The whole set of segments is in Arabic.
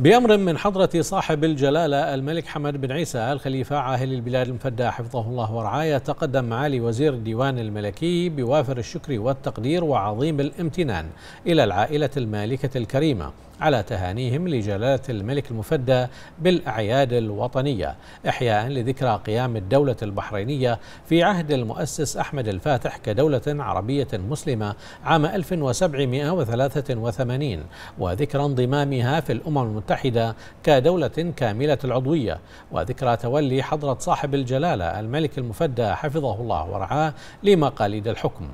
بأمر من حضرة صاحب الجلالة الملك حمد بن عيسى الخليفة عاهل البلاد المفدى حفظه الله ورعاية تقدم معالي وزير الديوان الملكي بوافر الشكر والتقدير وعظيم الامتنان إلى العائلة المالكة الكريمة على تهانيهم لجلالة الملك المفدى بالأعياد الوطنية إحياء لذكرى قيام الدولة البحرينية في عهد المؤسس أحمد الفاتح كدولة عربية مسلمة عام 1783 وذكرى انضمامها في الأمم المتحدة كدولة كاملة العضوية وذكرى تولي حضرة صاحب الجلالة الملك المفدى حفظه الله ورعاه لمقاليد الحكم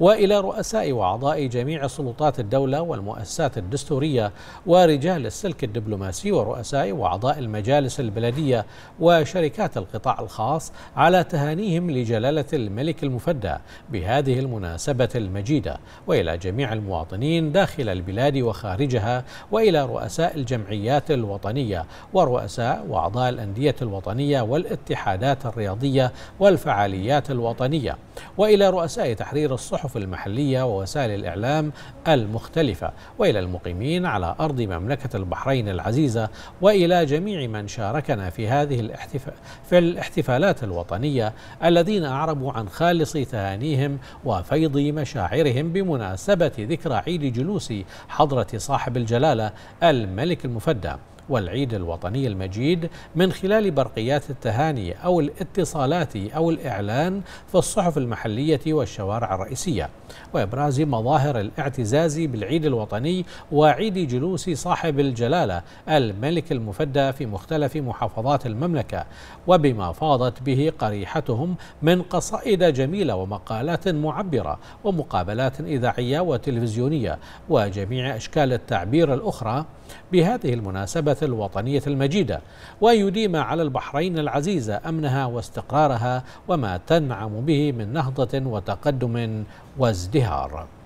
والى رؤساء واعضاء جميع سلطات الدوله والمؤسسات الدستوريه ورجال السلك الدبلوماسي ورؤساء واعضاء المجالس البلديه وشركات القطاع الخاص على تهانيهم لجلاله الملك المفدى بهذه المناسبه المجيده والى جميع المواطنين داخل البلاد وخارجها والى رؤساء الجمعيات الوطنيه ورؤساء واعضاء الانديه الوطنيه والاتحادات الرياضيه والفعاليات الوطنيه والى رؤساء تحرير الصحف المحلية ووسائل الإعلام المختلفة وإلى المقيمين على أرض مملكة البحرين العزيزة وإلى جميع من شاركنا في هذه الاحتف... في الاحتفالات الوطنية الذين أعربوا عن خالص تهانيهم وفيض مشاعرهم بمناسبة ذكرى عيد جلوس حضرة صاحب الجلالة الملك المفدى والعيد الوطني المجيد من خلال برقيات التهاني أو الاتصالات أو الإعلان في الصحف المحلية والشوارع الرئيسية وإبراز مظاهر الاعتزاز بالعيد الوطني وعيد جلوس صاحب الجلالة الملك المفدى في مختلف محافظات المملكة وبما فاضت به قريحتهم من قصائد جميلة ومقالات معبرة ومقابلات إذاعية وتلفزيونية وجميع أشكال التعبير الأخرى بهذه المناسبة الحداثة الوطنية المجيدة ويديم على البحرين العزيزة أمنها واستقرارها وما تنعم به من نهضة وتقدم وازدهار